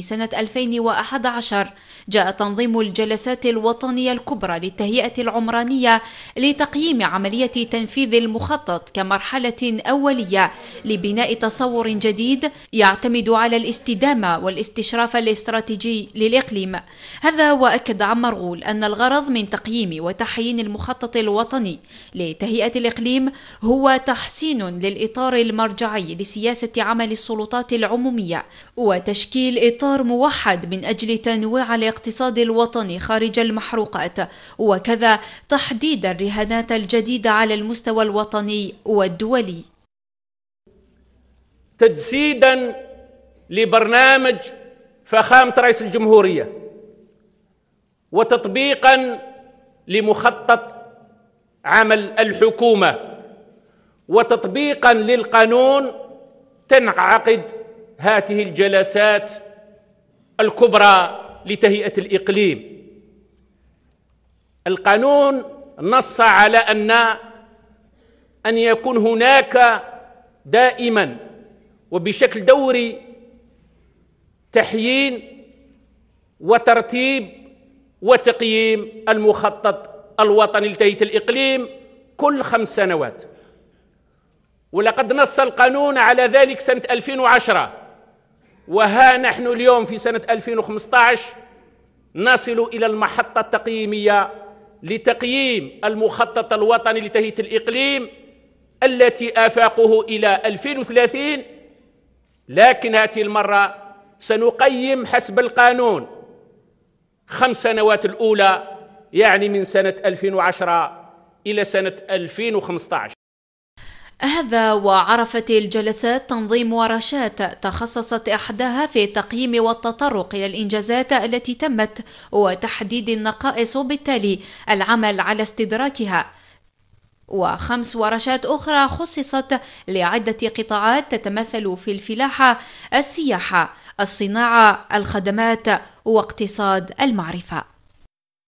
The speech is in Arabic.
سنة 2011 جاء تنظيم الجلسات الوطنية الكبرى للتهيئة العمرانية لتقييم عملية تنفيذ المخطط كمرحلة أولية لبناء تصور جديد يعتمد على الاستدامة والاستشراف الاستراتيجي للإقليم هذا وأكد عمر غول أن الغرض من تقييم وتحيين المخطط الوطني لتهيئة الإقليم هو تحسين للإطار المرجعي لسياسة عمل السلطات العمومية وتشكيل إطار موحد من أجل تنويع الاقتصاد الوطني خارج المحروقات وكذا تحديد الرهانات الجديدة على المستوى الوطني والدولي تجسيدا لبرنامج فخامة رئيس الجمهورية وتطبيقا لمخطط عمل الحكومة وتطبيقا للقانون تنعقد هذه الجلسات الكبرى لتهيئه الاقليم القانون نص على ان ان يكون هناك دائما وبشكل دوري تحيين وترتيب وتقييم المخطط الوطني لتهيئه الاقليم كل خمس سنوات ولقد نص القانون على ذلك سنه 2010 وها نحن اليوم في سنة 2015 نصل إلى المحطة التقييمية لتقييم المخطط الوطني لتهيئة الإقليم التي آفاقه إلى 2030 لكن هذه المرة سنقيم حسب القانون خمس سنوات الأولى يعني من سنة 2010 إلى سنة 2015 هذا وعرفت الجلسات تنظيم ورشات تخصصت احداها في التقييم والتطرق الى الانجازات التي تمت وتحديد النقائص وبالتالي العمل على استدراكها وخمس ورشات أخرى خصصت لعدة قطاعات تتمثل في الفلاحة، السياحة، الصناعة، الخدمات واقتصاد المعرفة.